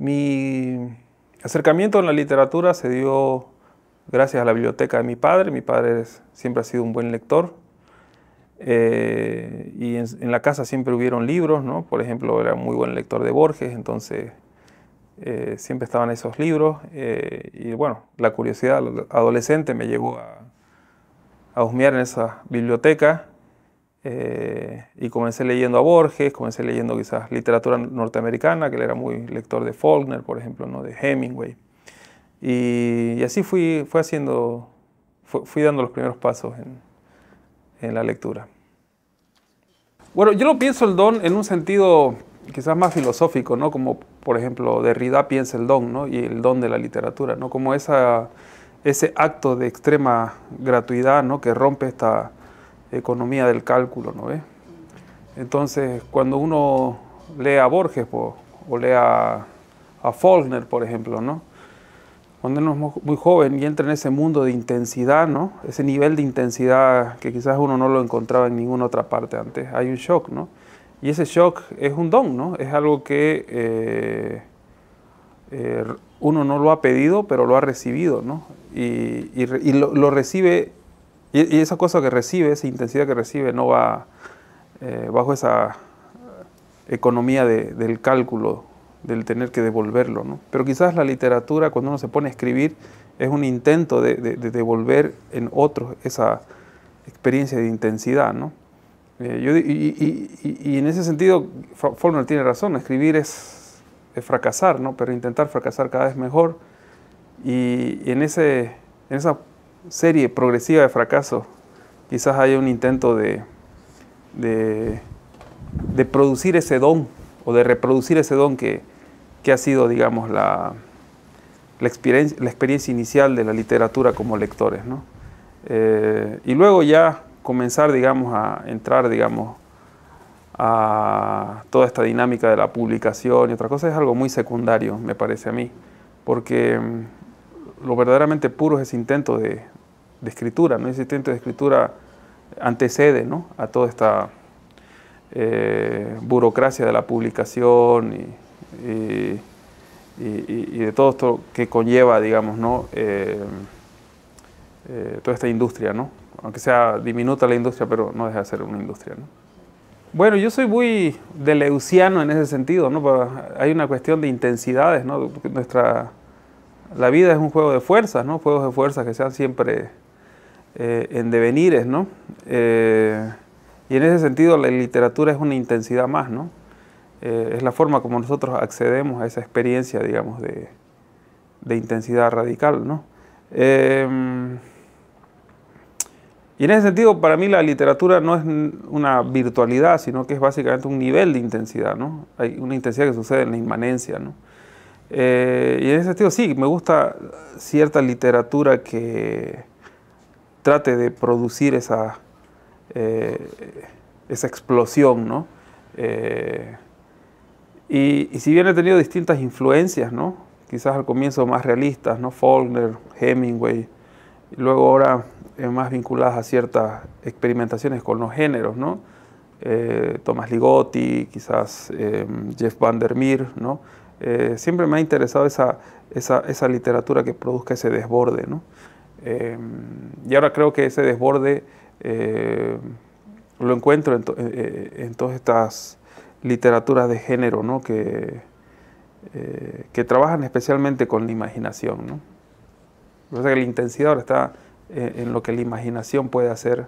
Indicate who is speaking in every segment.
Speaker 1: Mi acercamiento a la literatura se dio gracias a la biblioteca de mi padre. Mi padre siempre ha sido un buen lector. Eh, y en, la casa siempre hubieron libros, ¿no? Por ejemplo, era muy buen lector de Borges, entonces eh, siempre estaban esos libros. Eh, y bueno, la curiosidad adolescente me llevó a, a husmear en esa biblioteca. Eh, y comencé leyendo a Borges, comencé leyendo quizás literatura norteamericana, que él era muy lector de Faulkner, por ejemplo, ¿no? de Hemingway. Y, así fui, fue haciendo, fui, dando los primeros pasos en, en la lectura. Bueno, yo lo pienso el don en un sentido quizás más filosófico, ¿no? Como, por ejemplo, Derrida piensa el don, ¿no? Y el don de la literatura, ¿no? Como esa, ese acto de extrema gratuidad, ¿no? Que rompe esta, economía del cálculo, ¿no ve? Entonces, cuando uno lee a Borges o lee a, Faulkner, por ejemplo, ¿no? Cuando uno es muy joven y entra en ese mundo de intensidad, ¿no? Ese nivel de intensidad que quizás uno no lo encontraba en ninguna otra parte antes. Hay un shock, ¿no? Y ese shock es un don, ¿no? Es algo que eh, eh, uno no lo ha pedido, pero lo ha recibido, ¿no? Y, lo, lo recibe y, esa cosa que recibe, esa intensidad que recibe, no va eh, bajo esa economía de, del cálculo, del tener que devolverlo. ¿no? Pero quizás la literatura, cuando uno se pone a escribir, es un intento de, de, devolver en otros esa experiencia de intensidad. ¿no? Eh, y, y, y, en ese sentido, Faulkner tiene razón, escribir es, es, fracasar, ¿no? pero intentar fracasar cada vez mejor. Y, en, ese, en esa serie progresiva de fracaso. Quizás haya un intento de, de, producir ese don o de reproducir ese don que, que ha sido, digamos, la, la, experiencia, la, experiencia, inicial de la literatura como lectores. Eh, y luego ya comenzar, digamos, a entrar, digamos, a toda esta dinámica de la publicación y otra cosa es algo muy secundario, me parece a mí, porque mm, lo verdaderamente puro es ese intento de, escritura, ¿no? ese intento de escritura antecede a toda esta eh, burocracia de la publicación y, de todo esto que conlleva, digamos, ¿no? Eh, eh, toda esta industria, ¿no? aunque sea diminuta la industria, pero no deja de ser una industria. Bueno, yo soy muy deleuciano en ese sentido, ¿no? hay una cuestión de intensidades, ¿no? nuestra la vida es un juego de fuerzas, ¿no? Juegos de fuerzas que sean siempre eh, en devenires, ¿no? Eh, y en ese sentido la literatura es una intensidad más, ¿no? Eh, es la forma como nosotros accedemos a esa experiencia, digamos, de, de intensidad radical, ¿no? y en ese sentido, para mí la literatura no es una virtualidad, sino que es básicamente un nivel de intensidad, ¿no? Hay una intensidad que sucede en la inmanencia, ¿no? Eh, y en ese sentido, sí, me gusta cierta literatura que trate de producir esa, eh, explosión, ¿no? Eh, y, si bien he tenido distintas influencias, ¿no? Quizás al comienzo más realistas, ¿no? Faulkner, Hemingway, luego ahora más vinculadas a ciertas experimentaciones con los géneros, ¿no? Tomás Ligotti, quizás Jeff Van Der Meer, ¿no? Eh, siempre me ha interesado esa, esa, esa, literatura que produzca ese desborde. ¿no? Em, y ahora creo que ese desborde eh, lo encuentro eh, en, todas estas literaturas de género ¿no? que, que trabajan especialmente con la imaginación. ¿no? que la intensidad ahora está en lo que la imaginación puede hacer,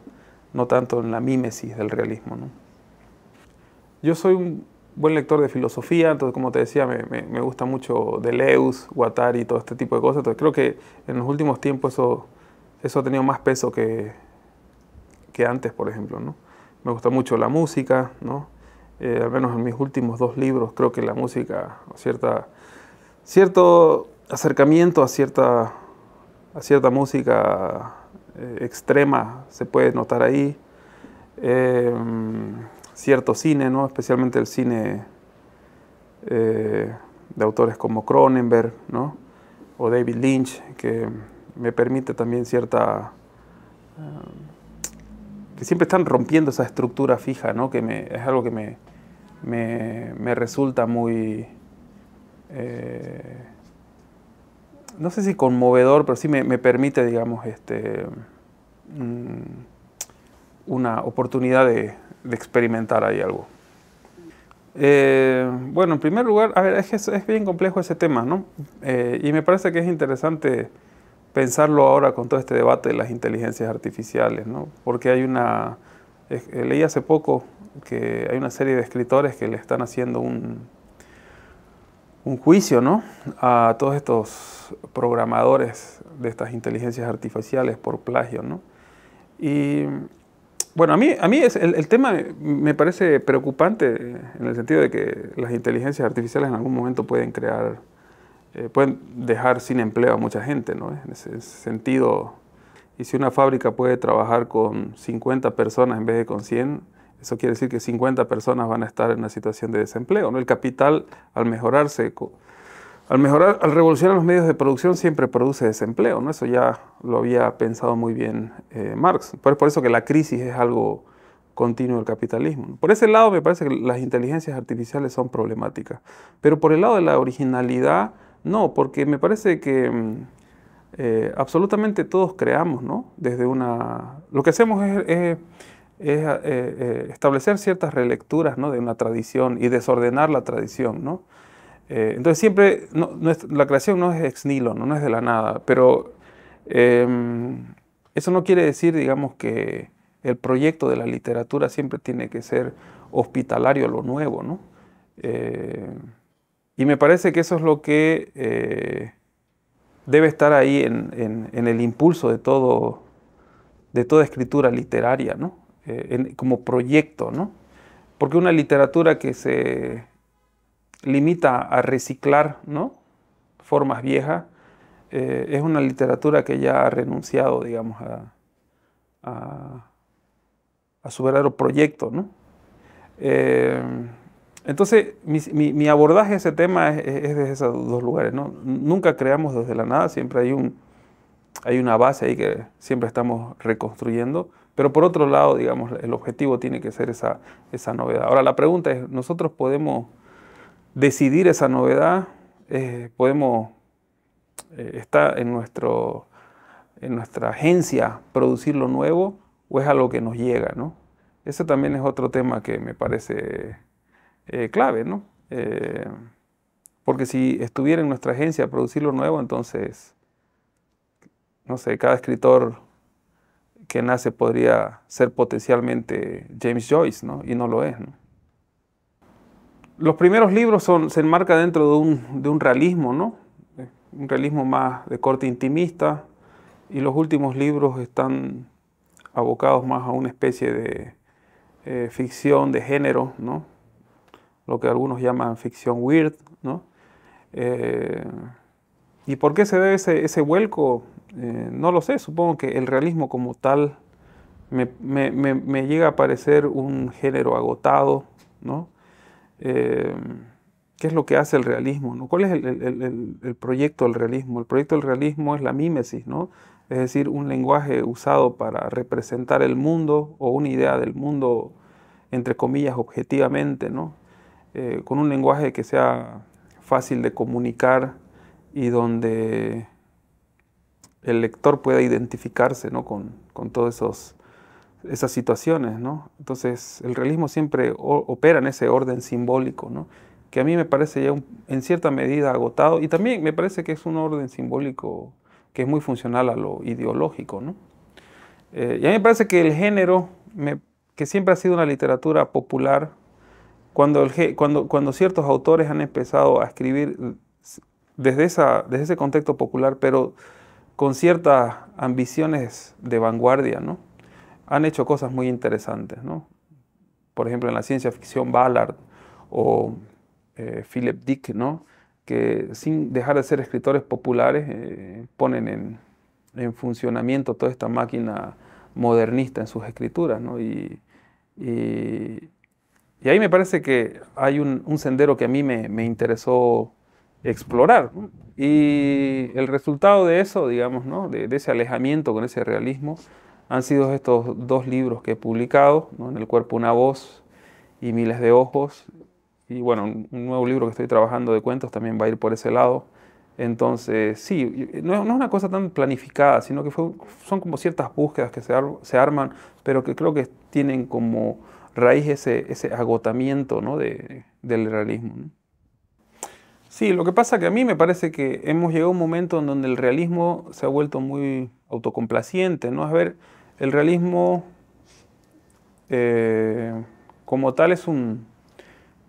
Speaker 1: no tanto en la mímesis del realismo. ¿no? Yo soy un, buen lector de filosofía, entonces como te decía, me, gusta mucho Deleuze, Guattari, todo este tipo de cosas, entonces creo que en los últimos tiempos eso, eso ha tenido más peso que, que antes, por ejemplo, ¿no? Me gusta mucho la música, ¿no? Eh, al menos en mis últimos dos libros creo que la música, cierta, cierto acercamiento a cierta, a cierta música eh, extrema se puede notar ahí. Em, cierto cine, ¿no? especialmente el cine eh, de autores como Cronenberg ¿no? o David Lynch, que me permite también cierta... Eh, que siempre están rompiendo esa estructura fija, ¿no? que es algo que me, resulta muy... Eh, no sé si conmovedor, pero sí me, permite, digamos, este, mm, una oportunidad de, de experimentar ahí algo. Eh, bueno, en primer lugar, a ver, es, bien complejo ese tema, ¿no? Eh, y me parece que es interesante pensarlo ahora con todo este debate de las inteligencias artificiales, ¿no? Porque hay una... Eh, leí hace poco que hay una serie de escritores que le están haciendo un, un juicio, ¿no? A todos estos programadores de estas inteligencias artificiales por plagio, ¿no? Y bueno, a mí, a mí es, el, tema me parece preocupante en el sentido de que las inteligencias artificiales en algún momento pueden crear, eh, pueden dejar sin empleo a mucha gente, ¿no? En ese sentido, y si una fábrica puede trabajar con 50 personas en vez de con 100, eso quiere decir que 50 personas van a estar en una situación de desempleo, ¿no? El capital, al mejorarse al mejorar, al revolucionar los medios de producción siempre produce desempleo, ¿no? Eso ya lo había pensado muy bien eh, Marx. Por, eso que la crisis es algo continuo del capitalismo. Por ese lado me parece que las inteligencias artificiales son problemáticas, pero por el lado de la originalidad no, porque me parece que mm, eh, absolutamente todos creamos, ¿no? Desde una... Lo que hacemos es... Eh, establecer ciertas relecturas ¿no? de una tradición y desordenar la tradición. ¿no? Eh, entonces siempre, la creación no es ex nihilo, no, es de la nada, pero em, eso no quiere decir, digamos, que el proyecto de la literatura siempre tiene que ser hospitalario a lo nuevo, ¿no? Eh, y me parece que eso es lo que eh, debe estar ahí en, el impulso de, todo, de toda escritura literaria, ¿no? como proyecto, ¿no? Porque una literatura que se limita a reciclar ¿no? formas viejas, eh, es una literatura que ya ha renunciado, digamos, a, su verdadero proyecto. ¿no? Eh, entonces, mi, abordaje a ese tema es, de esos dos lugares. ¿no? Nunca creamos desde la nada, siempre hay, un, hay una base ahí que siempre estamos reconstruyendo. Pero por otro lado, digamos, el objetivo tiene que ser esa, esa novedad. Ahora, la pregunta es, ¿nosotros podemos decidir esa novedad, eh, podemos, eh, estar en, nuestra agencia producir lo nuevo o es algo que nos llega, ¿no? Ese también es otro tema que me parece eh, clave, ¿no? porque si estuviera en nuestra agencia producir lo nuevo, entonces, no sé, cada escritor que nace podría ser potencialmente James Joyce, ¿no? Y no lo es, ¿no? Los primeros libros se enmarca dentro de un, realismo, ¿no? un realismo más de corte intimista, y los últimos libros están abocados más a una especie de eh, ficción de género, ¿no? lo que algunos llaman ficción weird. ¿no? Eh, ¿Y por qué se debe ese, vuelco? Eh, no lo sé, supongo que el realismo como tal me, me llega a parecer un género agotado, ¿no? Em, qué es lo que hace el realismo, ¿Cuál es el, proyecto del realismo? El proyecto del realismo es la mímesis, ¿no? Es decir, un lenguaje usado para representar el mundo o una idea del mundo, entre comillas, objetivamente, ¿no? Eh, con un lenguaje que sea fácil de comunicar y donde el lector pueda identificarse con, con todos esos esas situaciones, ¿no? Entonces, el realismo siempre opera en ese orden simbólico, ¿no? Que a mí me parece ya en cierta medida agotado y también me parece que es un orden simbólico que es muy funcional a lo ideológico, ¿no? Eh, y a mí me parece que el género, que siempre ha sido una literatura popular, cuando, el, cuando, cuando ciertos autores han empezado a escribir desde, esa, desde ese contexto popular, pero con ciertas ambiciones de vanguardia, ¿no? han hecho cosas muy interesantes, Por ejemplo, en la ciencia ficción, Ballard o eh, Philip Dick, ¿no? Que sin dejar de ser escritores populares eh, ponen en, funcionamiento toda esta máquina modernista en sus escrituras, ¿no? Y, ahí me parece que hay un, sendero que a mí me, interesó explorar. Y el resultado de eso, digamos, de ese alejamiento con ese realismo, han sido estos dos libros que he publicado, En el cuerpo una voz y miles de ojos. Y bueno, un nuevo libro que estoy trabajando de cuentos también va a ir por ese lado. Entonces, sí, no, es una cosa tan planificada, sino que son como ciertas búsquedas que se, se, arman, pero que creo que tienen como raíz ese, agotamiento ¿no? del realismo. Sí, lo que pasa que a mí me parece que hemos llegado a un momento en donde el realismo se ha vuelto muy autocomplaciente, ¿no? A ver, el realismo eh, como tal es un,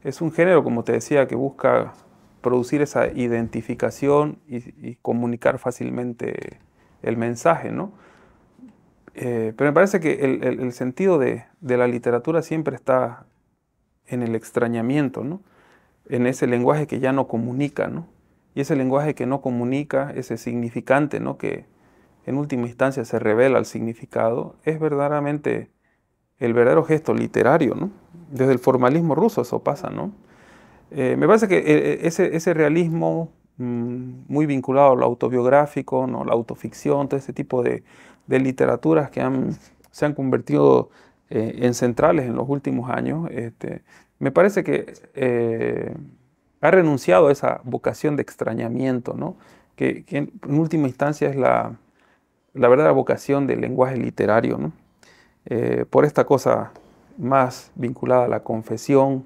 Speaker 1: es un género, como te decía, que busca producir esa identificación y, comunicar fácilmente el mensaje, eh, pero me parece que el, sentido de, la literatura siempre está en el extrañamiento, en ese lenguaje que ya no comunica, y ese lenguaje que no comunica, ese significante ¿no? que, en última instancia se revela el significado, es verdaderamente el verdadero gesto literario, ¿no? Desde el formalismo ruso eso pasa, ¿no? Eh, me parece que eh, eh, ese, ese realismo mm, muy vinculado a lo autobiográfico, ¿no? la autoficción, todo ese tipo de, de literaturas que han, se han convertido en centrales en los últimos años, este, me parece que ha renunciado a esa vocación de extrañamiento, ¿no? que en última instancia es la, la verdadera vocación del lenguaje literario, eh, por esta cosa más vinculada a la confesión,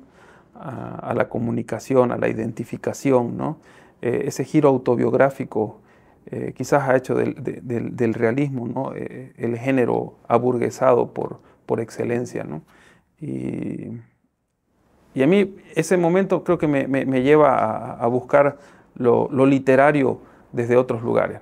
Speaker 1: a, la comunicación, a la identificación, eh, ese giro autobiográfico eh, quizás ha hecho del, realismo ¿no? el género aburguesado por, por excelencia. Y, a mí ese momento creo que me, lleva a, buscar lo, lo, literario desde otros lugares.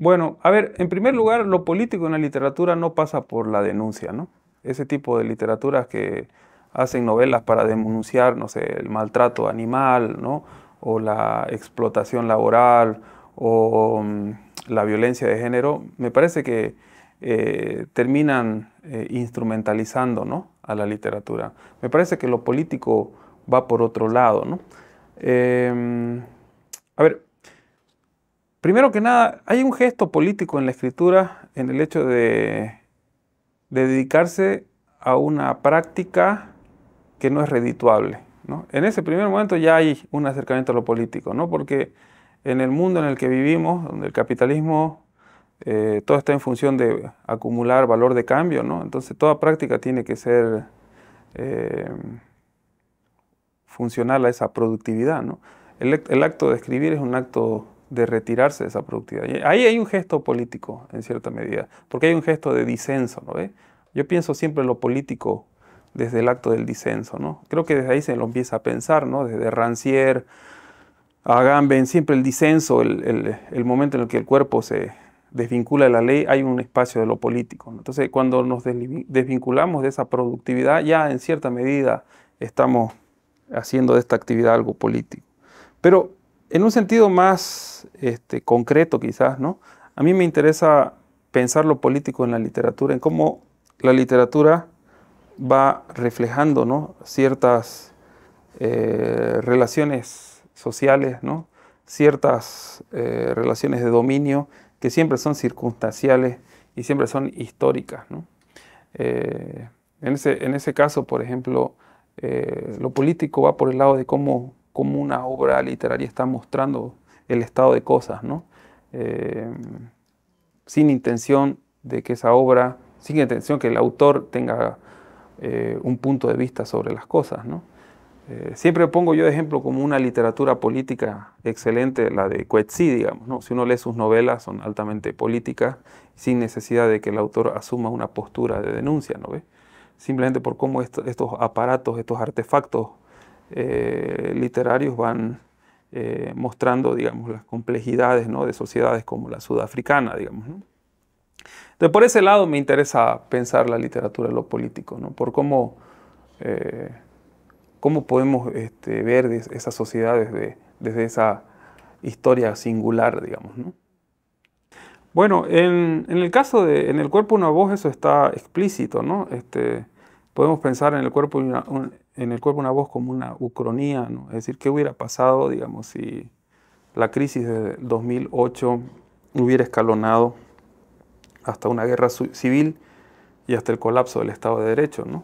Speaker 1: Bueno, a ver, en primer lugar, lo político en la literatura no pasa por la denuncia, ¿no? Ese tipo de literaturas que hacen novelas para denunciar, no sé, el maltrato animal, ¿no? O la explotación laboral, o mm, la violencia de género, me parece que eh, terminan eh, instrumentalizando, ¿no? A la literatura. Me parece que lo político va por otro lado, ¿no? Em, a ver, Primero que nada, hay un gesto político en la escritura en el hecho de, dedicarse a una práctica que no es redituable. En ese primer momento ya hay un acercamiento a lo político, ¿no? porque en el mundo en el que vivimos, donde el capitalismo eh, todo está en función de acumular valor de cambio, ¿no? entonces toda práctica tiene que ser eh, funcional a esa productividad. El, el acto de escribir es un acto de retirarse de esa productividad. ahí hay un gesto político, en cierta medida, porque hay un gesto de disenso, ¿no Yo pienso siempre en lo político desde el acto del disenso, ¿no? Creo que desde ahí se lo empieza a pensar, ¿no? Desde Rancière, Agamben, siempre el disenso, el, momento en el que el cuerpo se desvincula de la ley, hay un espacio de lo político. ¿no? Entonces, cuando nos desvinculamos de esa productividad, ya en cierta medida estamos haciendo de esta actividad algo político. Pero en un sentido más este, concreto quizás, ¿no? A mí me interesa pensar lo político en la literatura, en cómo la literatura va reflejando ¿no? ciertas eh, relaciones sociales, ¿no? ciertas eh, relaciones de dominio que siempre son circunstanciales y siempre son históricas. Eh, ese, en, ese, caso, por ejemplo, lo político va por el lado de cómo como una obra literaria está mostrando el estado de cosas, ¿no? Eh, sin intención de que esa obra, sin intención que el autor tenga eh, un punto de vista sobre las cosas, ¿no? Eh, siempre pongo yo de ejemplo como una literatura política excelente, la de Coetzee, digamos. Si uno lee sus novelas, son altamente políticas, sin necesidad de que el autor asuma una postura de denuncia, ¿no ve? Simplemente por cómo estos aparatos, estos artefactos eh, literarios van eh, mostrando, digamos, las complejidades ¿no? de sociedades como la sudafricana, digamos. por ese lado me interesa pensar la literatura de lo político, ¿no? por cómo, eh, cómo podemos este, ver esas sociedades desde, esa historia singular, digamos. Bueno, en, el caso de En el cuerpo una voz eso está explícito, ¿no? Este, podemos pensar en el cuerpo una, en el cuerpo una voz como una ucronía, ¿no? es decir, ¿qué hubiera pasado, digamos, si la crisis de 2008 hubiera escalonado hasta una guerra civil y hasta el colapso del Estado de Derecho? ¿no?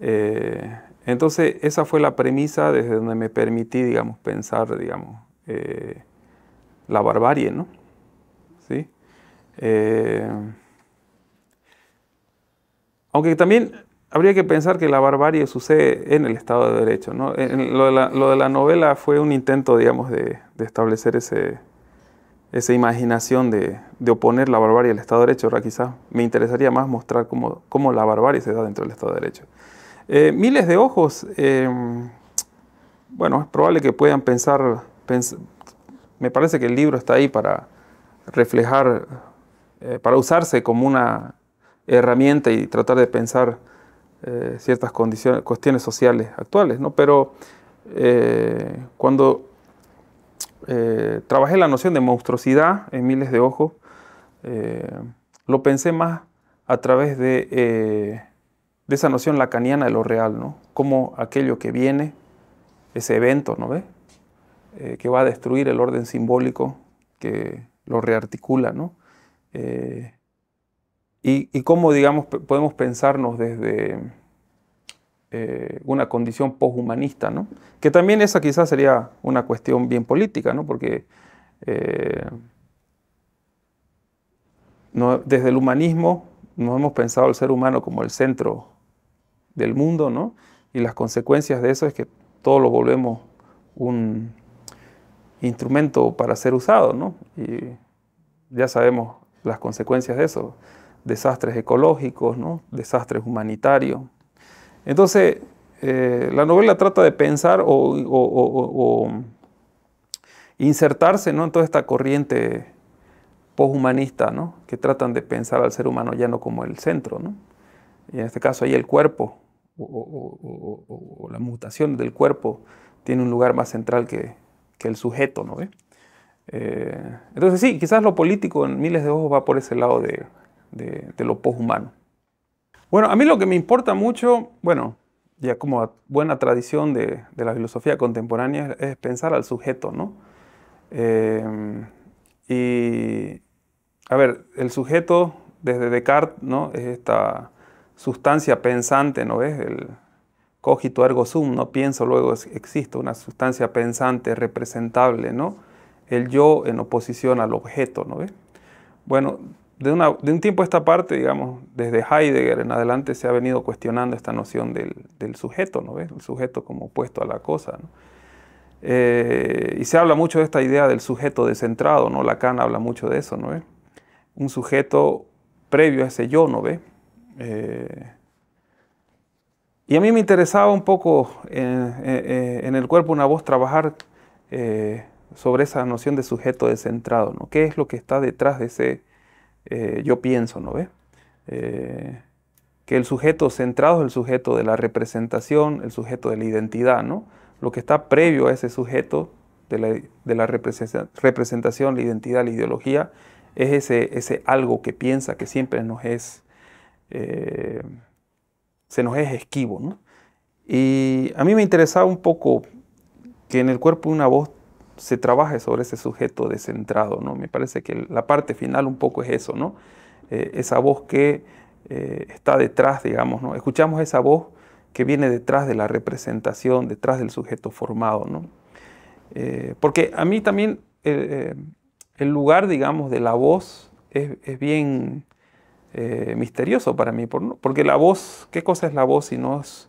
Speaker 1: Eh, entonces, esa fue la premisa desde donde me permití, digamos, pensar, digamos, eh, la barbarie, ¿no? ¿Sí? Eh, aunque también habría que pensar que la barbarie sucede en el Estado de Derecho. ¿no? lo, de la, novela fue un intento, digamos, de, establecer esa imaginación de, oponer la barbarie al Estado de Derecho. Ahora quizás me interesaría más mostrar cómo, la barbarie se da dentro del Estado de Derecho. Eh, miles de ojos, em, bueno, es probable que puedan pensar, me parece que el libro está ahí para reflejar, eh, para usarse como una herramienta y tratar de pensar eh, ciertas cuestiones sociales actuales, ¿no? Pero eh, cuando eh, trabajé la noción de monstruosidad en miles de ojos, lo pensé más a través de, esa noción lacaniana de lo real, ¿no? Como aquello que viene, ese evento, ¿no que va a destruir el orden simbólico que lo rearticula, ¿no? y, cómo, digamos, podemos pensarnos desde eh, una condición poshumanista, ¿no? Que también esa quizás sería una cuestión bien política, Porque eh, desde el humanismo nos hemos pensado al ser humano como el centro del mundo, ¿no? Y las consecuencias de eso es que todo lo volvemos un instrumento para ser usado, ¿no? Y ya sabemos las consecuencias de eso desastres ecológicos, ¿no? desastres humanitarios. Entonces, eh, la novela trata de pensar o, insertarse ¿no? en toda esta corriente poshumanista, ¿no? que tratan de pensar al ser humano ya no como el centro, ¿no? y en este caso ahí el cuerpo o, la mutación del cuerpo tiene un lugar más central que, el sujeto. ¿no? Eh, entonces sí, quizás lo político en miles de ojos va por ese lado de, de, lo poshumano. Bueno, a mí lo que me importa mucho, bueno, ya como buena tradición de, la filosofía contemporánea, es pensar al sujeto, ¿no? Eh, y, a ver, el sujeto desde Descartes, ¿no? Es esta sustancia pensante, ¿no es El cogito ergo sum, no pienso, luego existo, una sustancia pensante, representable, ¿no? El yo en oposición al objeto, ¿no ves? Bueno, de, un tiempo a esta parte, digamos, desde Heidegger en adelante se ha venido cuestionando esta noción del, sujeto, ¿no ves? El sujeto como opuesto a la cosa, eh, y se habla mucho de esta idea del sujeto descentrado, ¿no? Lacan habla mucho de eso, ¿no Un sujeto previo a ese yo, ¿no ve eh, y a mí me interesaba un poco en, el cuerpo una voz trabajar eh, sobre esa noción de sujeto descentrado, ¿no? ¿Qué es lo que está detrás de ese eh, yo pienso, ¿no ve? Eh, que el sujeto centrado es el sujeto de la representación, el sujeto de la identidad, ¿no? Lo que está previo a ese sujeto de la, representación, la identidad, la ideología, es ese, algo que piensa que siempre nos es, eh, se nos es esquivo, ¿no? Y a mí me interesaba un poco que en el cuerpo de una voz se trabaje sobre ese sujeto descentrado, ¿no? Me parece que la parte final un poco es eso, ¿no? Eh, esa voz que eh, está detrás, digamos, ¿no? Escuchamos esa voz que viene detrás de la representación, detrás del sujeto formado, ¿no? Eh, porque a mí también el, lugar, digamos, de la voz es, es bien misterioso para mí, porque la voz, ¿qué cosa es la voz si no es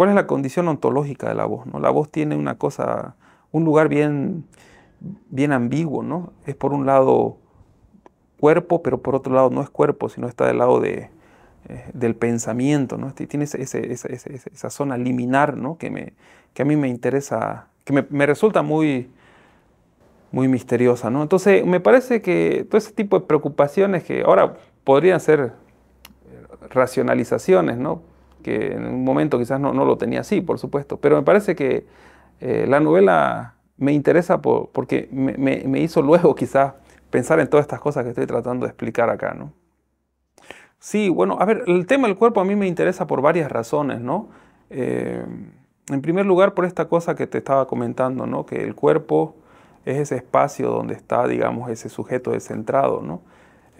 Speaker 1: ¿Cuál es la condición ontológica de la voz? ¿no? La voz tiene una cosa, un lugar bien, bien ambiguo, ¿no? Es por un lado cuerpo, pero por otro lado no es cuerpo, sino está del lado de, eh, del pensamiento, ¿no? Este, tiene esa zona liminar, ¿no? Que, me, que a mí me interesa, que me, resulta muy, muy misteriosa, ¿no? Entonces, me parece que todo ese tipo de preocupaciones que ahora podrían ser eh, racionalizaciones, ¿no? que en un momento quizás no, lo tenía así, por supuesto, pero me parece que eh, la novela me interesa porque me, hizo luego quizás pensar en todas estas cosas que estoy tratando de explicar acá, ¿no? Sí, bueno, a ver, el tema del cuerpo a mí me interesa por varias razones, ¿no? Eh, en primer lugar, por esta cosa que te estaba comentando, ¿no? Que el cuerpo es ese espacio donde está, digamos, ese sujeto descentrado, ¿no?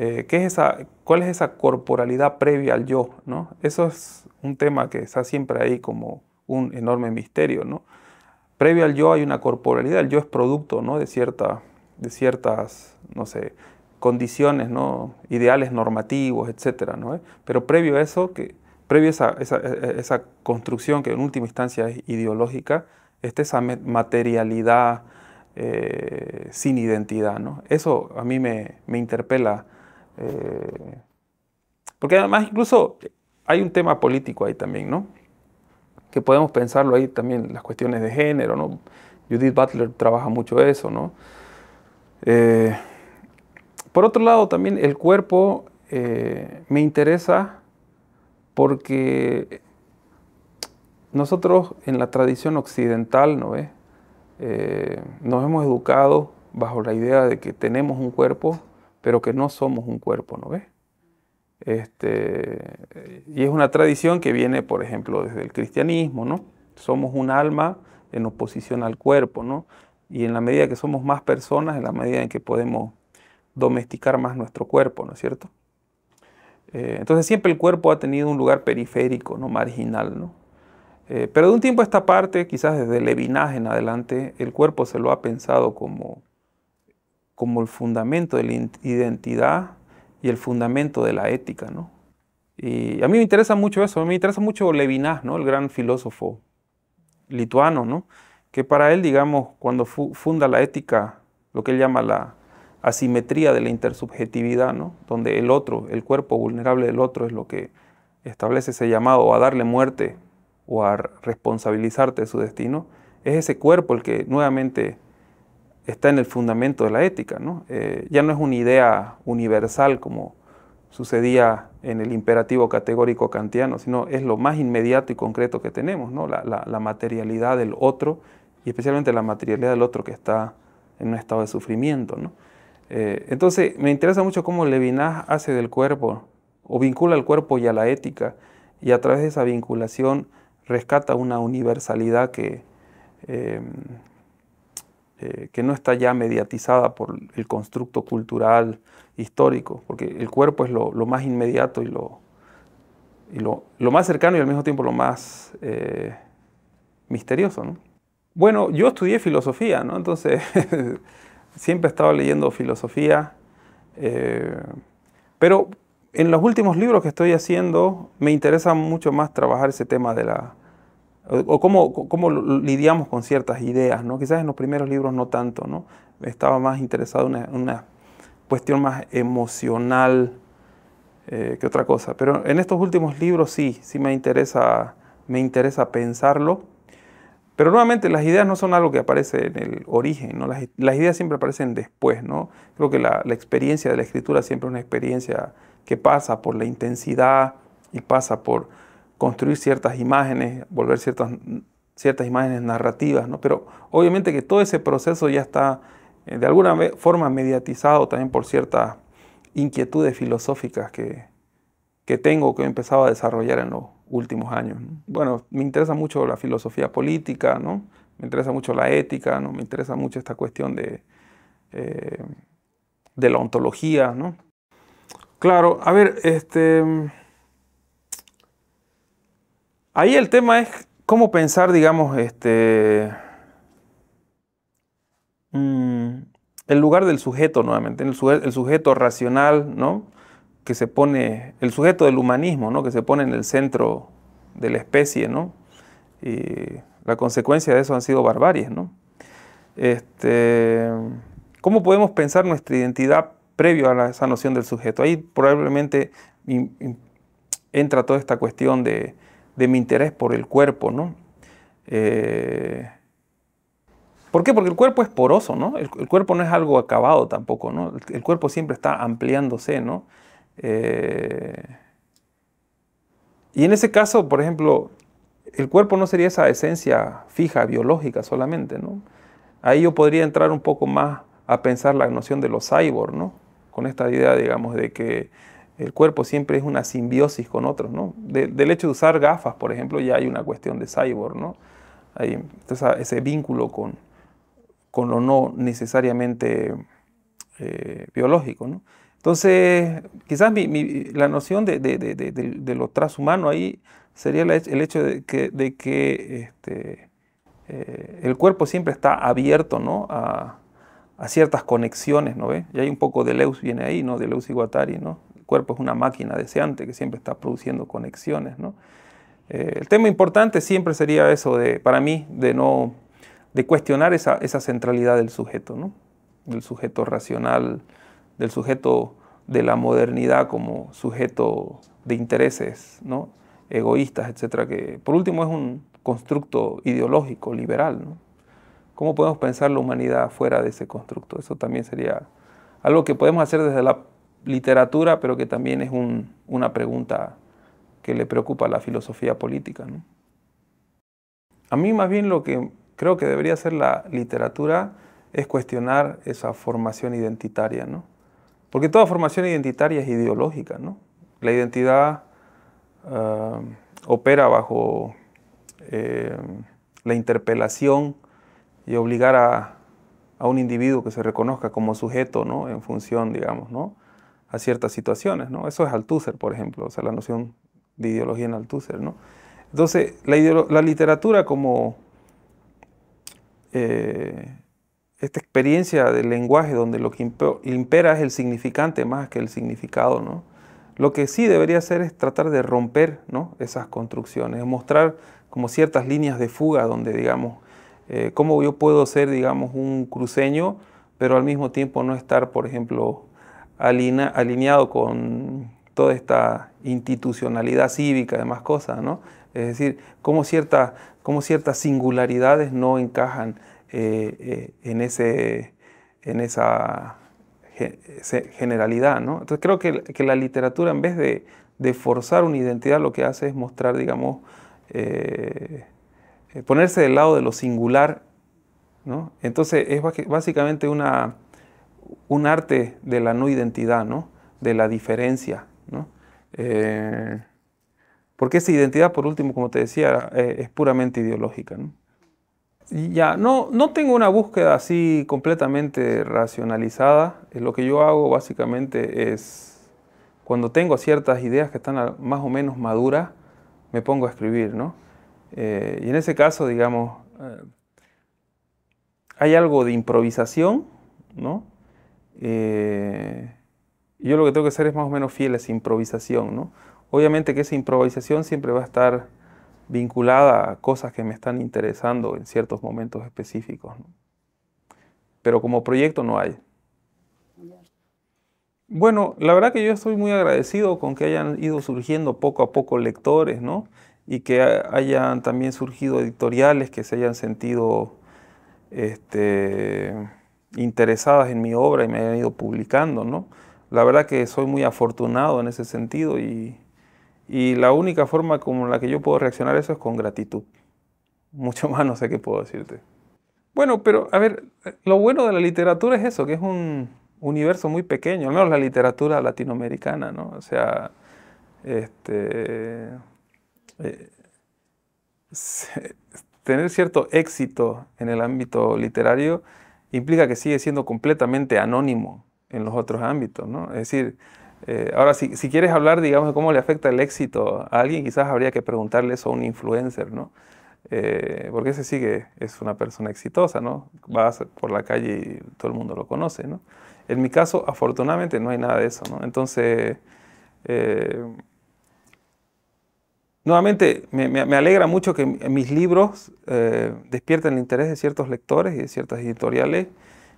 Speaker 1: Eh, ¿qué es esa, ¿Cuál es esa corporalidad previa al yo? ¿no? Eso es un tema que está siempre ahí como un enorme misterio. ¿no? Previo al yo hay una corporalidad, el yo es producto ¿no? de, cierta, de ciertas, no sé, condiciones, ¿no? ideales normativos, etc. ¿no? ¿Eh? Pero previo a eso, que, previo esa, e, e, esa, construcción que en última instancia es ideológica, está esa materialidad eh, sin identidad. ¿no? Eso a mí me, me interpela eh, porque además incluso hay un tema político ahí también, ¿no? Que podemos pensarlo ahí también, las cuestiones de género, ¿no? Judith Butler trabaja mucho eso, ¿no? Eh, por otro lado, también el cuerpo eh, me interesa porque nosotros en la tradición occidental, ¿no nos hemos educado bajo la idea de que tenemos un cuerpo pero que no somos un cuerpo, ¿no ves? Este, y es una tradición que viene, por ejemplo, desde el cristianismo, ¿no? Somos un alma en oposición al cuerpo, ¿no? Y en la medida que somos más personas, en la medida en que podemos domesticar más nuestro cuerpo, ¿no es cierto? Eh, entonces siempre el cuerpo ha tenido un lugar periférico, ¿no? Marginal, ¿no? Eh, pero de un tiempo a esta parte, quizás desde Levinas en adelante, el cuerpo se lo ha pensado como como el fundamento de la identidad y el fundamento de la ética, ¿no? Y a mí me interesa mucho eso, a mí me interesa mucho Levinas, ¿no? El gran filósofo lituano, ¿no? Que para él, digamos, cuando funda la ética, lo que él llama la asimetría de la intersubjetividad, ¿no? Donde el otro, el cuerpo vulnerable del otro es lo que establece ese llamado a darle muerte o a responsabilizarte de su destino, es ese cuerpo el que nuevamente está en el fundamento de la ética. Eh, ya no es una idea universal como sucedía en el imperativo categórico kantiano, sino es lo más inmediato y concreto que tenemos, ¿no? la, materialidad del otro y especialmente la materialidad del otro que está en un estado de sufrimiento. Eh, entonces, me interesa mucho cómo Levinas hace del cuerpo o vincula al cuerpo y a la ética y a través de esa vinculación rescata una universalidad que, eh, eh, que no está ya mediatizada por el constructo cultural histórico, porque el cuerpo es lo, más inmediato y, lo, lo, más cercano y al mismo tiempo lo más eh, misterioso. Bueno, yo estudié filosofía, entonces siempre he estado leyendo filosofía, eh, pero en los últimos libros que estoy haciendo me interesa mucho más trabajar ese tema de la, o cómo, cómo, lidiamos con ciertas ideas, ¿no? Quizás en los primeros libros no tanto, ¿no? Estaba más interesado en una, una, cuestión más emocional eh, que otra cosa. Pero en estos últimos libros sí, sí me interesa, me interesa pensarlo. Pero nuevamente las ideas no son algo que aparece en el origen, las, ideas siempre aparecen después. ¿no? Creo que la, la, experiencia de la escritura siempre es una experiencia que pasa por la intensidad y pasa por construir ciertas imágenes, volver ciertas, ciertas imágenes narrativas, ¿no? Pero obviamente que todo ese proceso ya está eh, de alguna forma mediatizado también por ciertas inquietudes filosóficas que, tengo, que he empezado a desarrollar en los últimos años. Bueno, me interesa mucho la filosofía política, ¿no? Me interesa mucho la ética, ¿no? Me interesa mucho esta cuestión de, eh, de la ontología, ¿no? Claro, a ver, este... Ahí el tema es cómo pensar, digamos, este, mm, el lugar del sujeto nuevamente, el, sujeto racional, ¿no? Que se pone, el sujeto del humanismo, ¿no? Que se pone en el centro de la especie, ¿no? Y la consecuencia de eso han sido barbaries, ¿no? Este, ¿Cómo podemos pensar nuestra identidad previo a esa noción del sujeto? Ahí probablemente entra toda esta cuestión de de mi interés por el cuerpo, ¿no? Eh, ¿Por qué? Porque el cuerpo es poroso, ¿no? El, cuerpo no es algo acabado tampoco, ¿no? El, cuerpo siempre está ampliándose, ¿no? Eh, y en ese caso, por ejemplo, el cuerpo no sería esa esencia fija, biológica solamente, ¿no? Ahí yo podría entrar un poco más a pensar la noción de los cyborg, ¿no? Con esta idea, digamos, de que el cuerpo siempre es una simbiosis con otros, ¿no? del hecho de usar gafas, por ejemplo, ya hay una cuestión de cyborg, ¿no? Ah, ese vínculo con, lo no necesariamente eh, biológico, ¿no? Entonces, quizás la noción de, lo transhumano ahí sería el hecho de que, este, eh, el cuerpo siempre está abierto ¿no? a, ciertas conexiones, ¿no Y hay un poco de Leus viene ahí, ¿no? De Leus Guattari, ¿no? cuerpo es una máquina deseante que siempre está produciendo conexiones. ¿no? Eh, el tema importante siempre sería eso, de, para mí, de no de cuestionar esa, esa centralidad del sujeto, ¿no? del sujeto racional, del sujeto de la modernidad como sujeto de intereses ¿no? egoístas, etcétera, que por último es un constructo ideológico, liberal. ¿no? ¿Cómo podemos pensar la humanidad fuera de ese constructo? Eso también sería algo que podemos hacer desde la literatura, pero que también es una pregunta que le preocupa a la filosofía política. ¿no? A mí más bien lo que creo que debería hacer la literatura es cuestionar esa formación identitaria, ¿no? Porque toda formación identitaria es ideológica, ¿no? La identidad eh, opera bajo eh, la interpelación y obligar a, a, un individuo que se reconozca como sujeto, ¿no? En función, digamos, ¿no? a ciertas situaciones, ¿no? Eso es Althusser, por ejemplo, o sea, la noción de ideología en Althusser, ¿no? Entonces, la, literatura como eh, esta experiencia del lenguaje donde lo que impera es el significante más que el significado, ¿no? Lo que sí debería hacer es tratar de romper esas construcciones, mostrar como ciertas líneas de fuga donde, digamos, eh, cómo yo puedo ser, digamos, un cruceño, pero al mismo tiempo no estar, por ejemplo, alineado con toda esta institucionalidad cívica, y demás cosas, ¿no? Es decir, cómo, ciertas singularidades no encajan eh, eh, en, ese, en esa generalidad, ¿no? Entonces creo que, la literatura en vez de, forzar una identidad lo que hace es mostrar, digamos, eh, ponerse del lado de lo singular, ¿no? Entonces es básicamente una un arte de la no identidad, ¿no? de la diferencia. ¿no? Eh, porque esa identidad, por último, como te decía, eh, es puramente ideológica. ¿no? ya, no, no tengo una búsqueda así completamente racionalizada. Eh, lo que yo hago básicamente es, cuando tengo ciertas ideas que están más o menos maduras, me pongo a escribir, y en ese caso, digamos, hay algo de improvisación, ¿no? Eh, yo lo que tengo que hacer es más o menos fiel a esa improvisación, ¿no? Obviamente que esa improvisación siempre va a estar vinculada a cosas que me están interesando en ciertos momentos específicos, Pero como proyecto no hay. Bueno, la verdad que yo estoy muy agradecido con que hayan ido surgiendo poco a poco lectores, Y que hayan también surgido editoriales que se hayan sentido este, interesadas en mi obra y me han ido publicando, ¿no? La verdad que soy muy afortunado en ese sentido y, la única forma como la que yo puedo reaccionar a eso es con gratitud. Mucho más no sé qué puedo decirte. Bueno, pero a ver, lo bueno de la literatura es eso, que es un universo muy pequeño, al menos la literatura latinoamericana, ¿no? O sea, este, eh, tener cierto éxito en el ámbito literario implica que sigue siendo completamente anónimo en los otros ámbitos, ¿no? Es decir, eh, ahora si, si, quieres hablar, digamos, de cómo le afecta el éxito a alguien, quizás habría que preguntarle eso a un influencer, ¿no? Eh, porque ese sí que es una persona exitosa, ¿no? Vas por la calle y todo el mundo lo conoce, ¿no? En mi caso, afortunadamente, no hay nada de eso, ¿no? Entonces, eh, nuevamente me, alegra mucho que mis libros eh, despierten el interés de ciertos lectores y de ciertas editoriales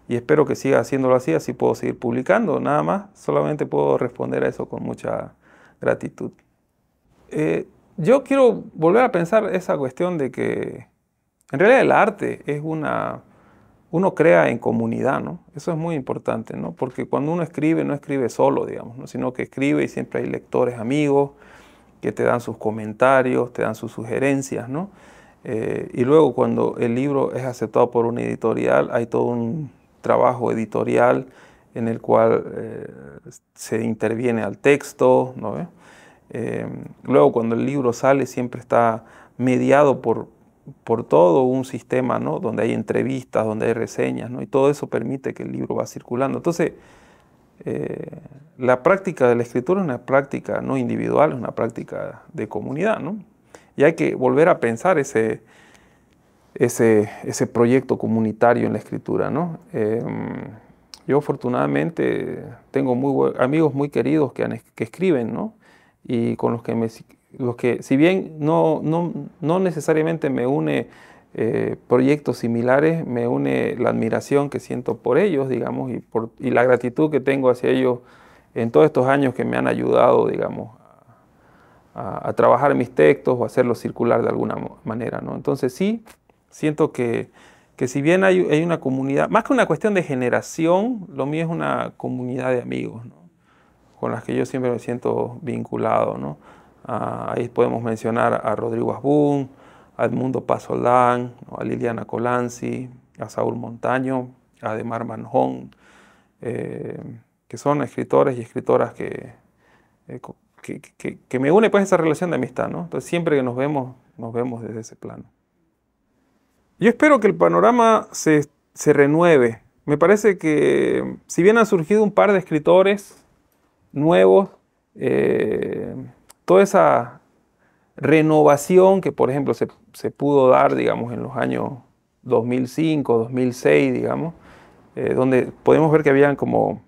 Speaker 1: y espero que siga haciéndolo así, así puedo seguir publicando, nada más, solamente puedo responder a eso con mucha gratitud. Eh, yo quiero volver a pensar esa cuestión de que en realidad el arte es una... Uno crea en comunidad, ¿no? Eso es muy importante, ¿no? Porque cuando uno escribe, no escribe solo, digamos, sino que escribe y siempre hay lectores, amigos, que te dan sus comentarios, te dan sus sugerencias, ¿no? Eh, y luego cuando el libro es aceptado por una editorial, hay todo un trabajo editorial en el cual eh, se interviene al texto, ¿no? Eh, luego cuando el libro sale siempre está mediado por, por todo un sistema, ¿no? Donde hay entrevistas, donde hay reseñas, ¿no? Y todo eso permite que el libro va circulando. Entonces, eh, la práctica de la escritura es una práctica no individual, es una práctica de comunidad, Y hay que volver a pensar ese, ese, proyecto comunitario en la escritura, ¿no? Eh, yo afortunadamente tengo muy amigos muy queridos que, escriben, Y con los que, los que si bien no, no, no necesariamente me une eh, proyectos similares, me une la admiración que siento por ellos, digamos, y, la gratitud que tengo hacia ellos en todos estos años que me han ayudado, digamos, a, trabajar mis textos o hacerlos circular de alguna manera. ¿no? Entonces sí, siento que, que si bien hay, una comunidad, más que una cuestión de generación, lo mío es una comunidad de amigos, con las que yo siempre me siento vinculado. ¿no? Ah, ahí podemos mencionar a Rodrigo Asbun, a Edmundo Pasolán, a Liliana Colanzi, a Saúl Montaño, a Demar Manjón, eh, que son escritores y escritoras eh, que, que, me une pues esa relación de amistad, Entonces siempre que nos vemos, nos vemos desde ese plano. Yo espero que el panorama se, renueve. Me parece que si bien han surgido un par de escritores nuevos, eh, toda esa renovación que, por ejemplo, se, pudo dar, digamos, en los años 2005, 2006, digamos, eh, donde podemos ver que habían como,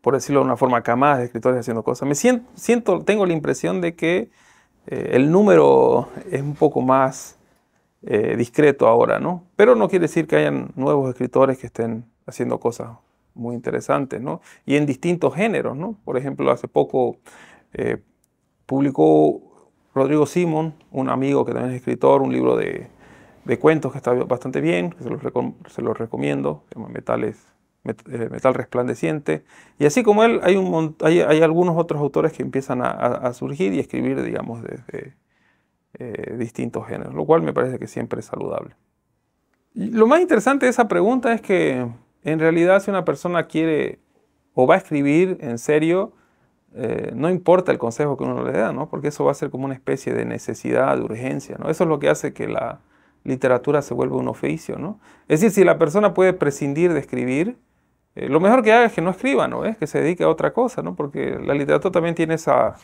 Speaker 1: por decirlo de una forma, camadas de escritores haciendo cosas. Me siento, siento tengo la impresión de que eh, el número es un poco más eh, discreto ahora, ¿no? Pero no quiere decir que hayan nuevos escritores que estén haciendo cosas muy interesantes, ¿no? Y en distintos géneros, ¿no? Por ejemplo, hace poco publicó Rodrigo Simón, un amigo que también es escritor, un libro de, cuentos que está bastante bien, se los, recomiendo, eh, Metal Resplandeciente. Y así como él, hay, hay, algunos otros autores que empiezan a, surgir y escribir, digamos, desde eh, distintos géneros, lo cual me parece que siempre es saludable. lo más interesante de esa pregunta es que en realidad si una persona quiere o va a escribir en serio, eh, no importa el consejo que uno le dé, ¿no? porque eso va a ser como una especie de necesidad, de urgencia. ¿no? Eso es lo que hace que la literatura se vuelva un oficio. ¿no? Es decir, si la persona puede prescindir de escribir, eh, lo mejor que haga es que no escriba, ¿no? que se dedique a otra cosa, ¿no? porque la literatura también tiene esa,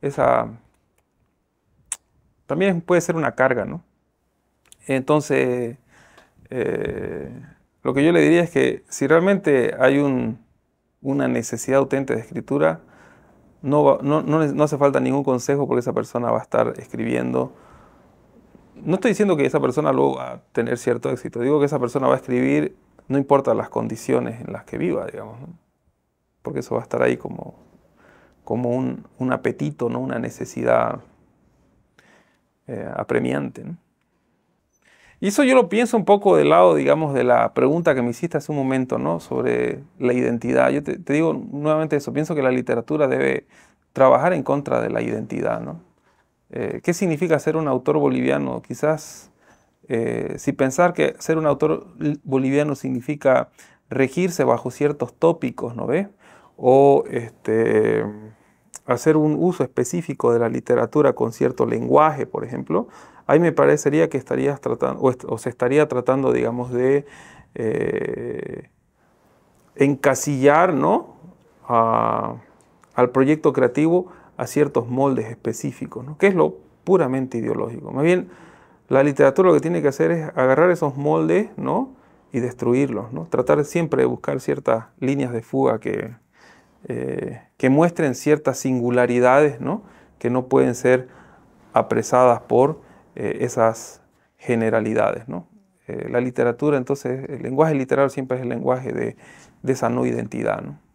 Speaker 1: esa... también puede ser una carga. Entonces, eh, lo que yo le diría es que si realmente hay una necesidad auténtica de escritura, no, hace falta ningún consejo porque esa persona va a estar escribiendo. No estoy diciendo que esa persona luego va a tener cierto éxito, digo que esa persona va a escribir no importa las condiciones en las que viva, digamos, porque eso va a estar ahí como, como un, apetito, ¿no? una necesidad eh, apremiante. ¿no? Y eso yo lo pienso un poco del lado, digamos, de la pregunta que me hiciste hace un momento, ¿no? Sobre la identidad. Yo te, digo nuevamente eso, pienso que la literatura debe trabajar en contra de la identidad, ¿no? Eh, ¿Qué significa ser un autor boliviano? Quizás eh, si pensar que ser un autor boliviano significa regirse bajo ciertos tópicos, ¿no ves? O este hacer un uso específico de la literatura con cierto lenguaje, por ejemplo, ahí me parecería que estarías tratando, o, se estaría tratando, digamos, de eh, encasillar ¿no? al proyecto creativo a ciertos moldes específicos, ¿no? que es lo puramente ideológico. Más bien, la literatura lo que tiene que hacer es agarrar esos moldes ¿no? y destruirlos, ¿no? tratar siempre de buscar ciertas líneas de fuga que, eh, que muestren ciertas singularidades ¿no? que no pueden ser apresadas por eh, esas generalidades. ¿no? Eh, la literatura, entonces, el lenguaje literario siempre es el lenguaje de, de esa no identidad. ¿no?